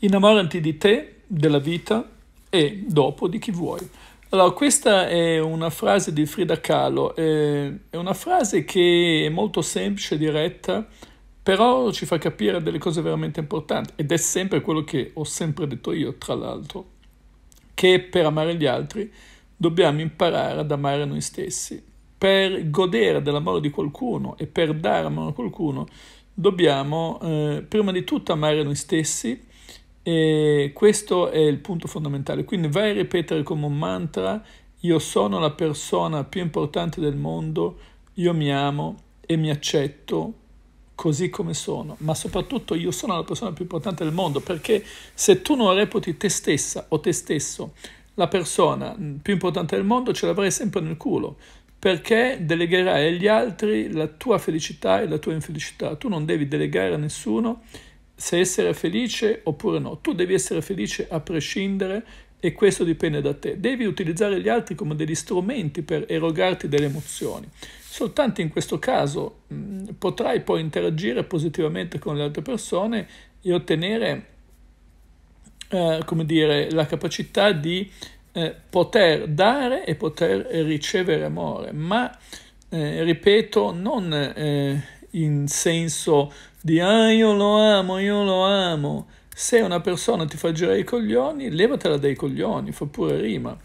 Innamorati di te, della vita e dopo di chi vuoi. Allora, questa è una frase di Frida Kahlo, è una frase che è molto semplice, diretta, però ci fa capire delle cose veramente importanti ed è sempre quello che ho sempre detto io, tra l'altro, che per amare gli altri dobbiamo imparare ad amare noi stessi. Per godere dell'amore di qualcuno e per dare amore a qualcuno dobbiamo eh, prima di tutto amare noi stessi e questo è il punto fondamentale. Quindi vai a ripetere come un mantra, io sono la persona più importante del mondo, io mi amo e mi accetto così come sono, ma soprattutto io sono la persona più importante del mondo, perché se tu non reputi te stessa o te stesso la persona più importante del mondo, ce l'avrai sempre nel culo, perché delegherai agli altri la tua felicità e la tua infelicità. Tu non devi delegare a nessuno se essere felice oppure no. Tu devi essere felice a prescindere e questo dipende da te. Devi utilizzare gli altri come degli strumenti per erogarti delle emozioni. Soltanto in questo caso mh, mm, potrai poi interagire positivamente con le altre persone e ottenere, eh, come dire, la capacità di eh, poter dare e poter ricevere amore. Ma, eh, ripeto, non eh, in senso di ah io lo amo, io lo amo. Se una persona ti fa girare i coglioni, levatela dai coglioni, fa pure rima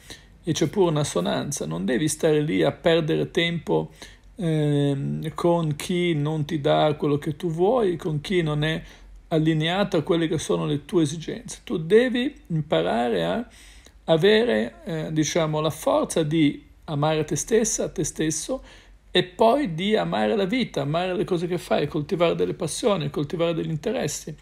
e c'è pure un'assonanza. Non devi stare lì a perdere tempo eh, con chi non ti dà quello che tu vuoi, con chi non è allineato a quelle che sono le tue esigenze. Tu devi imparare a avere eh, diciamo, la forza di amare te stessa, te stesso e poi di amare la vita, amare le cose che fai, coltivare delle passioni, coltivare degli interessi.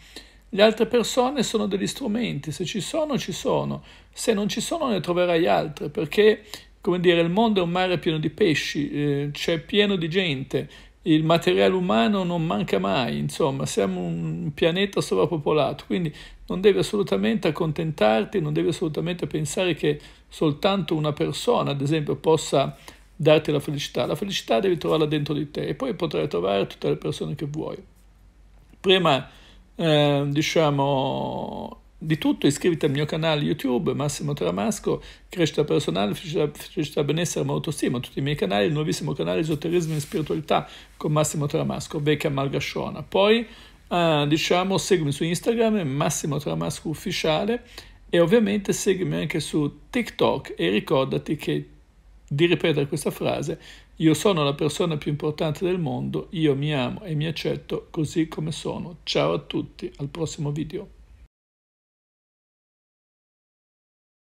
Le altre persone sono degli strumenti, se ci sono ci sono, se non ci sono ne troverai altre, perché come dire, il mondo è un mare pieno di pesci, eh, c'è pieno di gente, il materiale umano non manca mai, insomma, siamo un pianeta sovrappopolato, quindi non devi assolutamente accontentarti, non devi assolutamente pensare che soltanto una persona, ad esempio, possa darti la felicità. La felicità devi trovarla dentro di te e poi potrai trovare tutte le persone che vuoi. Prima, eh, diciamo, di tutto iscriviti al mio canale YouTube Massimo Tramasco, crescita personale, felicità, felicità benessere ma autostima, tutti i miei canali, il nuovissimo canale esoterismo e spiritualità con Massimo Tramasco, vecchia Malgasciona. Poi, eh, diciamo, seguimi su Instagram Massimo Tramasco Ufficiale e ovviamente seguimi anche su TikTok e ricordati che di ripetere questa frase, io sono la persona più importante del mondo, io mi amo e mi accetto così come sono. Ciao a tutti, al prossimo video.